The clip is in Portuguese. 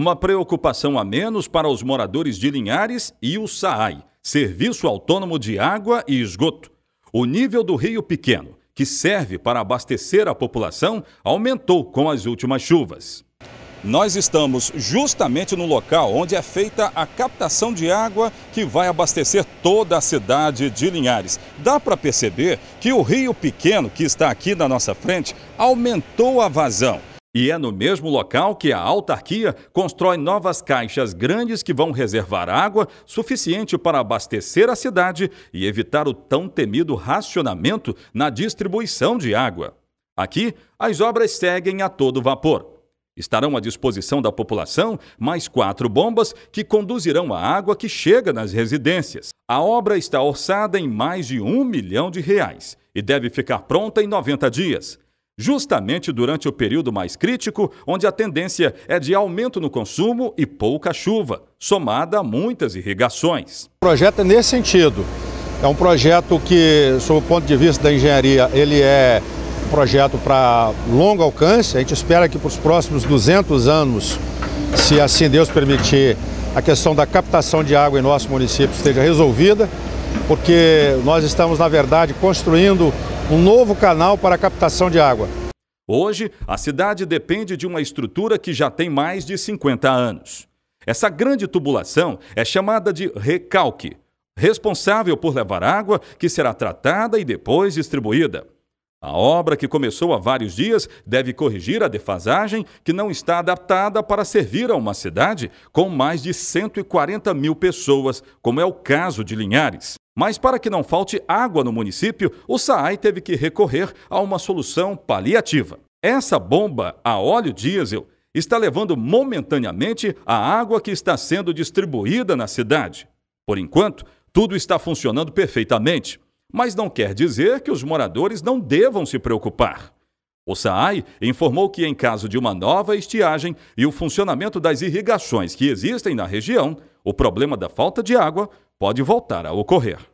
Uma preocupação a menos para os moradores de Linhares e o SAAI, Serviço Autônomo de Água e Esgoto. O nível do rio pequeno, que serve para abastecer a população, aumentou com as últimas chuvas. Nós estamos justamente no local onde é feita a captação de água que vai abastecer toda a cidade de Linhares. Dá para perceber que o rio pequeno que está aqui na nossa frente aumentou a vazão. E é no mesmo local que a autarquia constrói novas caixas grandes que vão reservar água suficiente para abastecer a cidade e evitar o tão temido racionamento na distribuição de água. Aqui, as obras seguem a todo vapor. Estarão à disposição da população mais quatro bombas que conduzirão a água que chega nas residências. A obra está orçada em mais de um milhão de reais e deve ficar pronta em 90 dias justamente durante o período mais crítico, onde a tendência é de aumento no consumo e pouca chuva, somada a muitas irrigações. O projeto é nesse sentido. É um projeto que, sob o ponto de vista da engenharia, ele é um projeto para longo alcance. A gente espera que para os próximos 200 anos, se assim Deus permitir, a questão da captação de água em nosso município esteja resolvida porque nós estamos, na verdade, construindo um novo canal para a captação de água. Hoje, a cidade depende de uma estrutura que já tem mais de 50 anos. Essa grande tubulação é chamada de recalque, responsável por levar água que será tratada e depois distribuída. A obra, que começou há vários dias, deve corrigir a defasagem que não está adaptada para servir a uma cidade com mais de 140 mil pessoas, como é o caso de Linhares. Mas para que não falte água no município, o SAAI teve que recorrer a uma solução paliativa. Essa bomba a óleo diesel está levando momentaneamente a água que está sendo distribuída na cidade. Por enquanto, tudo está funcionando perfeitamente. Mas não quer dizer que os moradores não devam se preocupar. O SAAI informou que, em caso de uma nova estiagem e o funcionamento das irrigações que existem na região, o problema da falta de água pode voltar a ocorrer.